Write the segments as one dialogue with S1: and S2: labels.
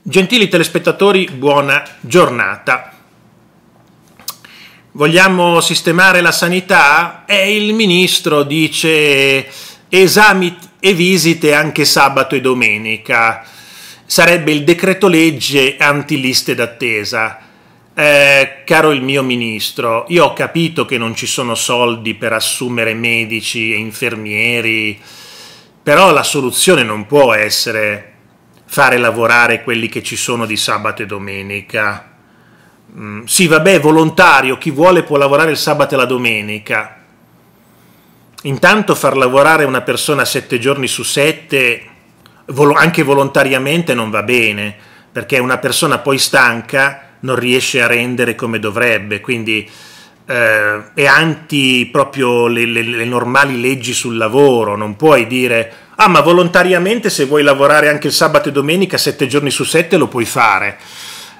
S1: Gentili telespettatori, buona giornata. Vogliamo sistemare la sanità? E il ministro dice esami e visite anche sabato e domenica. Sarebbe il decreto legge antiliste d'attesa. Eh, caro il mio ministro, io ho capito che non ci sono soldi per assumere medici e infermieri, però la soluzione non può essere fare lavorare quelli che ci sono di sabato e domenica. Mm, sì, vabbè, volontario, chi vuole può lavorare il sabato e la domenica. Intanto far lavorare una persona sette giorni su sette, anche volontariamente, non va bene, perché una persona poi stanca non riesce a rendere come dovrebbe, quindi eh, è anti proprio le, le, le normali leggi sul lavoro, non puoi dire Ah, ma volontariamente se vuoi lavorare anche il sabato e domenica, sette giorni su sette, lo puoi fare.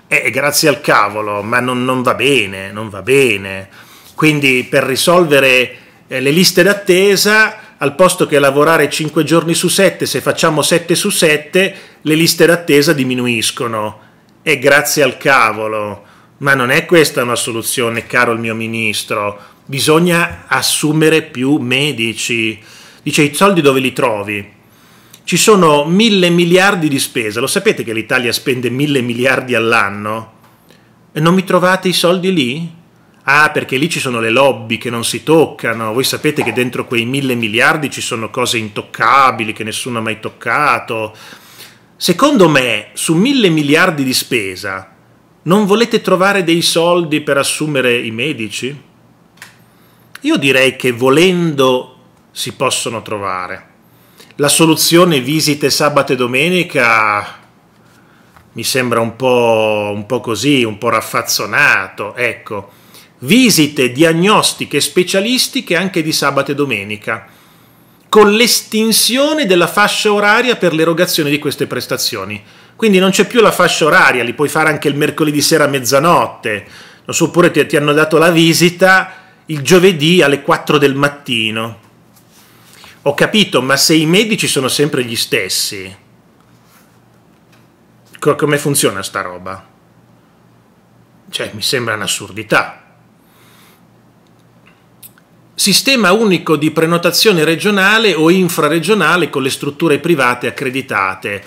S1: Eh, eh, grazie al cavolo, ma non, non va bene, non va bene. Quindi per risolvere eh, le liste d'attesa al posto che lavorare 5 giorni su 7, se facciamo 7 su 7, le liste d'attesa diminuiscono. E grazie al cavolo. Ma non è questa una soluzione, caro il mio ministro. Bisogna assumere più medici. Dice i soldi dove li trovi? Ci sono mille miliardi di spesa, lo sapete che l'Italia spende mille miliardi all'anno? E non mi trovate i soldi lì? Ah, perché lì ci sono le lobby che non si toccano, voi sapete che dentro quei mille miliardi ci sono cose intoccabili che nessuno ha mai toccato. Secondo me, su mille miliardi di spesa, non volete trovare dei soldi per assumere i medici? Io direi che volendo si possono trovare. La soluzione visite sabato e domenica mi sembra un po', un po così, un po' raffazzonato, ecco. Visite diagnostiche specialistiche anche di sabato e domenica, con l'estinzione della fascia oraria per l'erogazione di queste prestazioni. Quindi non c'è più la fascia oraria, li puoi fare anche il mercoledì sera a mezzanotte, non so, oppure ti, ti hanno dato la visita il giovedì alle 4 del mattino ho capito, ma se i medici sono sempre gli stessi, co come funziona sta roba? Cioè, mi sembra un'assurdità. Sistema unico di prenotazione regionale o infraregionale con le strutture private accreditate.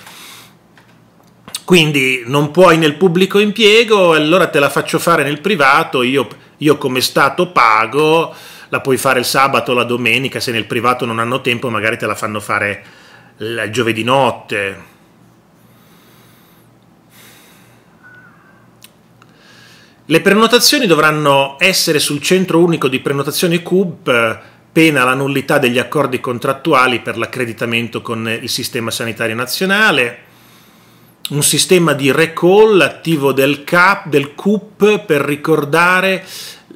S1: Quindi non puoi nel pubblico impiego, allora te la faccio fare nel privato, io, io come Stato pago, la puoi fare il sabato, o la domenica, se nel privato non hanno tempo magari te la fanno fare il giovedì notte. Le prenotazioni dovranno essere sul centro unico di prenotazione CUB, pena la nullità degli accordi contrattuali per l'accreditamento con il Sistema Sanitario Nazionale un sistema di recall attivo del, cap, del CUP per ricordare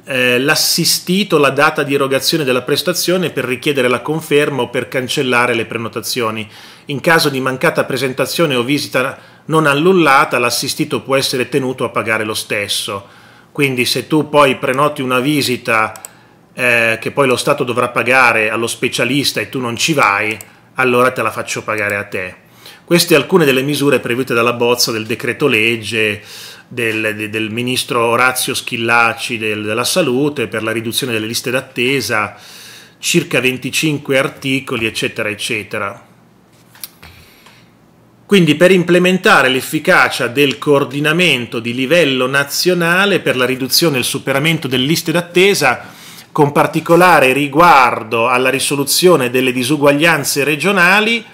S1: eh, l'assistito la data di erogazione della prestazione per richiedere la conferma o per cancellare le prenotazioni. In caso di mancata presentazione o visita non annullata, l'assistito può essere tenuto a pagare lo stesso. Quindi se tu poi prenoti una visita eh, che poi lo Stato dovrà pagare allo specialista e tu non ci vai, allora te la faccio pagare a te. Queste alcune delle misure previste dalla bozza del decreto legge del, del ministro Orazio Schillaci del, della Salute per la riduzione delle liste d'attesa, circa 25 articoli, eccetera, eccetera. Quindi per implementare l'efficacia del coordinamento di livello nazionale per la riduzione e il superamento delle liste d'attesa, con particolare riguardo alla risoluzione delle disuguaglianze regionali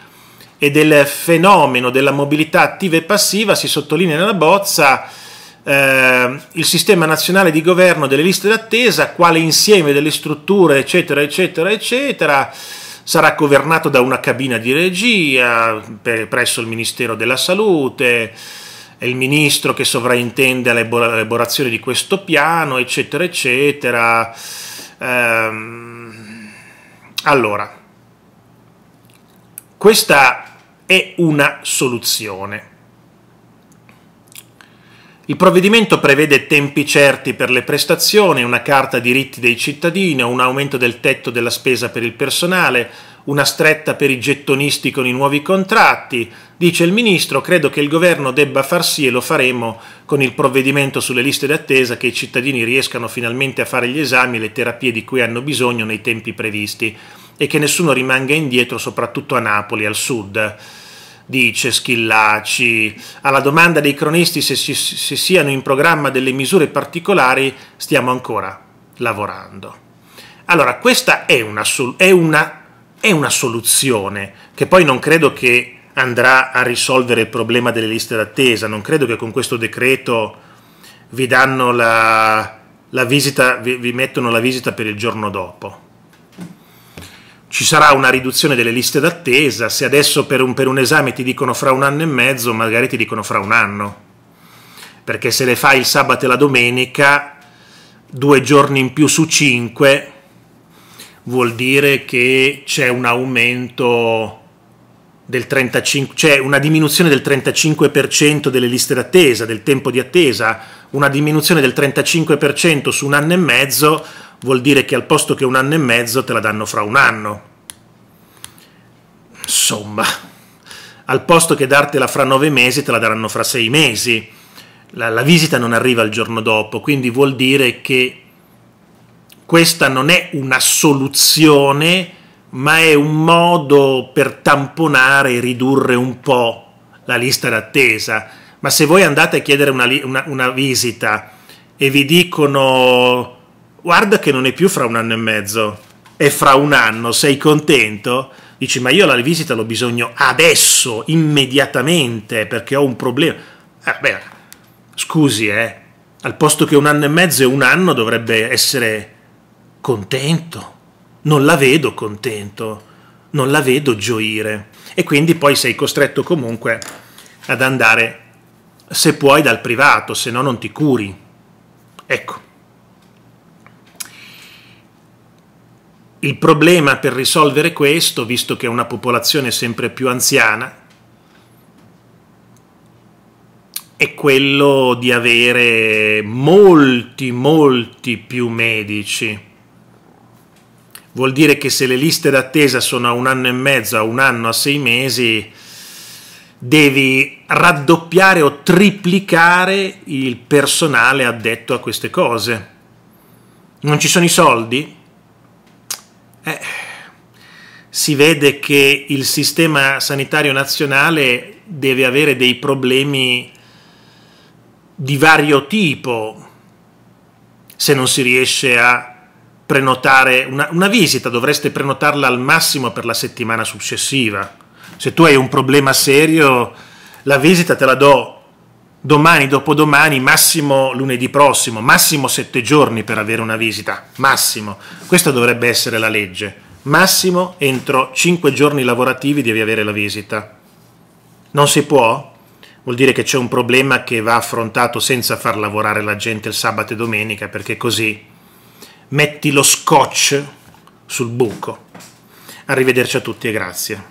S1: e del fenomeno della mobilità attiva e passiva, si sottolinea nella bozza eh, il sistema nazionale di governo delle liste d'attesa, quale insieme delle strutture, eccetera, eccetera, eccetera, sarà governato da una cabina di regia per, presso il Ministero della Salute, è il ministro che sovraintende all'elaborazione di questo piano, eccetera, eccetera. Ehm, allora, questa è una soluzione. Il provvedimento prevede tempi certi per le prestazioni, una carta diritti dei cittadini, un aumento del tetto della spesa per il personale, una stretta per i gettonisti con i nuovi contratti. Dice il ministro, credo che il governo debba far sì e lo faremo con il provvedimento sulle liste d'attesa che i cittadini riescano finalmente a fare gli esami e le terapie di cui hanno bisogno nei tempi previsti e che nessuno rimanga indietro, soprattutto a Napoli, al sud dice Schillaci. Alla domanda dei cronisti se, si, se siano in programma delle misure particolari, stiamo ancora lavorando. Allora, questa è una, è una, è una soluzione che poi non credo che andrà a risolvere il problema delle liste d'attesa. Non credo che con questo decreto vi danno la, la visita, vi, vi mettono la visita per il giorno dopo ci sarà una riduzione delle liste d'attesa, se adesso per un, per un esame ti dicono fra un anno e mezzo, magari ti dicono fra un anno, perché se le fai il sabato e la domenica, due giorni in più su cinque, vuol dire che c'è un aumento del 35, cioè una diminuzione del 35% delle liste d'attesa, del tempo di attesa, una diminuzione del 35% su un anno e mezzo vuol dire che al posto che un anno e mezzo te la danno fra un anno. Insomma, al posto che dartela fra nove mesi te la daranno fra sei mesi. La, la visita non arriva il giorno dopo, quindi vuol dire che questa non è una soluzione, ma è un modo per tamponare e ridurre un po' la lista d'attesa. Ma se voi andate a chiedere una, una, una visita e vi dicono guarda che non è più fra un anno e mezzo, è fra un anno, sei contento? Dici, ma io la visita l'ho bisogno adesso, immediatamente, perché ho un problema. Eh, beh, scusi, eh, al posto che un anno e mezzo e un anno dovrebbe essere contento. Non la vedo contento, non la vedo gioire. E quindi poi sei costretto comunque ad andare, se puoi, dal privato, se no non ti curi. Ecco. Il problema per risolvere questo, visto che è una popolazione sempre più anziana, è quello di avere molti, molti più medici. Vuol dire che se le liste d'attesa sono a un anno e mezzo, a un anno, a sei mesi, devi raddoppiare o triplicare il personale addetto a queste cose. Non ci sono i soldi? eh, si vede che il sistema sanitario nazionale deve avere dei problemi di vario tipo se non si riesce a prenotare una, una, visita, dovreste prenotarla al massimo per la settimana successiva. Se tu hai un problema serio, la visita te la do domani, dopodomani, massimo lunedì prossimo, massimo sette giorni per avere una visita, massimo. Questa dovrebbe essere la legge, massimo entro cinque giorni lavorativi devi avere la visita. Non si può? Vuol dire che c'è un problema che va affrontato senza far lavorare la gente il sabato e domenica, perché così metti lo scotch sul buco. Arrivederci a tutti e grazie.